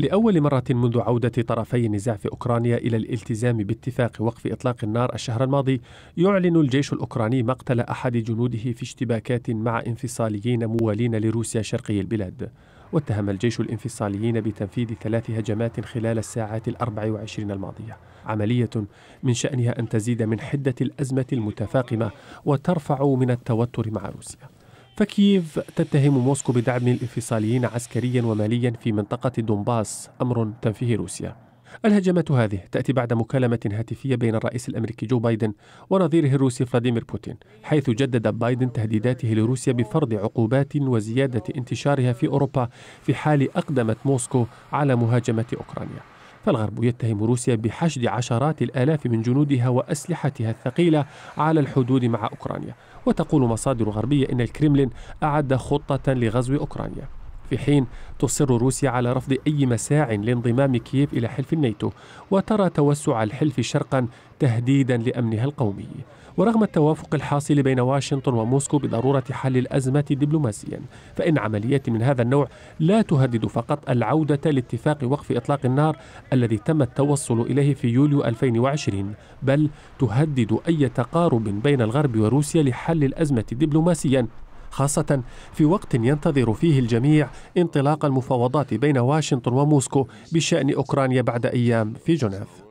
لأول مرة منذ عودة طرفي النزاع في أوكرانيا إلى الالتزام باتفاق وقف إطلاق النار الشهر الماضي يعلن الجيش الأوكراني مقتل أحد جنوده في اشتباكات مع انفصاليين موالين لروسيا شرقي البلاد واتهم الجيش الانفصاليين بتنفيذ ثلاث هجمات خلال الساعات الأربع وعشرين الماضية عملية من شأنها أن تزيد من حدة الأزمة المتفاقمة وترفع من التوتر مع روسيا فكييف تتهم موسكو بدعم الانفصاليين عسكريا وماليا في منطقة دونباس أمر تنفيه روسيا الهجمات هذه تأتي بعد مكالمة هاتفية بين الرئيس الأمريكي جو بايدن ونظيره الروسي فلاديمير بوتين حيث جدد بايدن تهديداته لروسيا بفرض عقوبات وزيادة انتشارها في أوروبا في حال أقدمت موسكو على مهاجمة أوكرانيا فالغرب يتهم روسيا بحشد عشرات الآلاف من جنودها وأسلحتها الثقيلة على الحدود مع أوكرانيا وتقول مصادر غربية إن الكريملين أعد خطة لغزو أوكرانيا في حين تصر روسيا على رفض أي مساع لانضمام كييف إلى حلف الناتو وترى توسع الحلف شرقا تهديدا لأمنها القومي ورغم التوافق الحاصل بين واشنطن وموسكو بضرورة حل الأزمة دبلوماسيا فإن عمليات من هذا النوع لا تهدد فقط العودة لاتفاق وقف إطلاق النار الذي تم التوصل إليه في يوليو 2020 بل تهدد أي تقارب بين الغرب وروسيا لحل الأزمة دبلوماسيا خاصة في وقت ينتظر فيه الجميع انطلاق المفاوضات بين واشنطن وموسكو بشأن أوكرانيا بعد أيام في جنيف